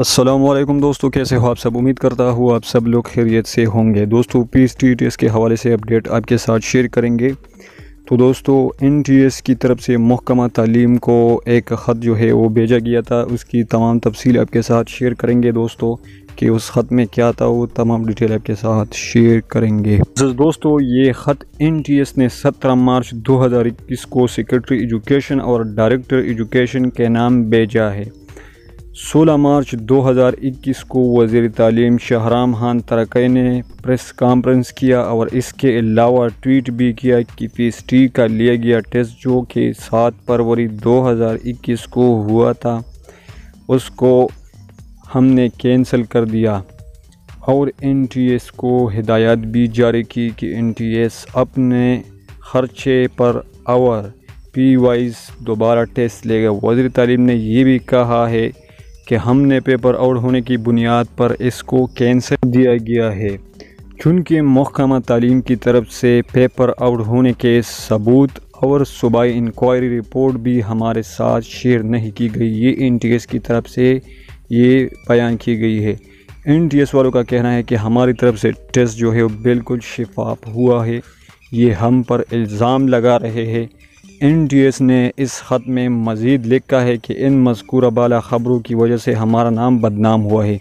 असलम दोस्तों कैसे हो आप सब उम्मीद करता हूँ आप सब लोग खैरियत से होंगे दोस्तों P S T T S के हवाले से अपडेट आपके साथ शेयर करेंगे तो दोस्तों एन टी एस की तरफ से महकमा तालीम को एक ख़त जो है वो भेजा गया था उसकी तमाम तफसील आपके साथ शेयर करेंगे दोस्तों कि उस ख़त में क्या था वो तमाम डिटेल आपके साथ शेयर करेंगे तो दोस्तों ये ख़त एन टी एस ने सत्रह मार्च इक्कीस को सेक्रेटरी एजुकेशन और डायरेक्टर एजुकेशन के नाम भेजा है सोलह मार्च 2021 को वजीर तालीम शाहराम खान तरकई ने प्रेस कॉन्फ्रेंस किया और इसके अलावा ट्वीट भी किया कि टी का लिया गया टेस्ट जो कि सात फरवरी 2021 को हुआ था उसको हमने कैंसिल कर दिया और एन टी एस को हिदायत भी जारी की कि एन टी एस अपने खर्चे पर आवर पी वाइज दोबारा टेस्ट लेगा वजी तालीम ने यह भी कहा है कि हमने पेपर आउट होने की बुनियाद पर इसको कैंसिल दिया गया है चूँकि महकमा तालीम की तरफ से पेपर आउट होने के सबूत और सूबाई इंक्वायरी रिपोर्ट भी हमारे साथ शेयर नहीं की गई ये एन की तरफ से ये बयान की गई है एन वालों का कहना है कि हमारी तरफ से टेस्ट जो है वो बिल्कुल शिफाफ हुआ है ये हम पर इल्ज़ाम लगा रहे हैं एन डी एस ने इस ख़त में मज़ीद लिखा है कि इन मजकूर बाला ख़बरों की वजह से हमारा नाम बदनाम हुआ है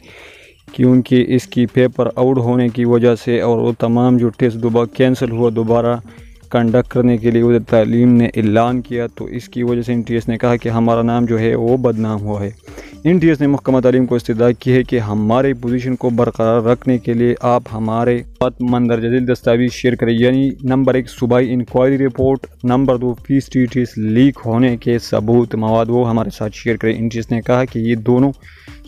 क्योंकि इसकी पेपर आउट होने की वजह से और वो तमाम जो टेस्ट दोबारा कैंसिल हुआ दोबारा कंडक्ट करने के लिए उधर तलीम ने ऐलान किया तो इसकी वजह से एन टी एस ने कहा कि हमारा नाम जो है वो बदनाम हुआ है एन टी एस ने महकमा तलीम को इस्तः की है कि हमारे पोजीशन को बरकरार रखने के लिए आप हमारे पतमंद जदील दस्तावेज शेयर करें यानी नंबर एक सूबाई इंक्वायरी रिपोर्ट नंबर दो फीस टी टी एस लीक होने के सबूत मवाद वो हमारे साथ शेयर करें एन टी एस ने कहा कि ये दोनों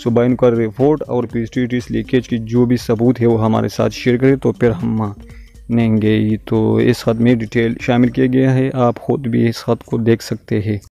सूबा इंक्वायरी रिपोर्ट और फीस टी टी एस लीकेज की जो भी सबूत है वो हमारे साथ शेयर करें तो फिर हम ही तो इस खत में डिटेल शामिल किया गया है आप खुद भी इस खत को देख सकते हैं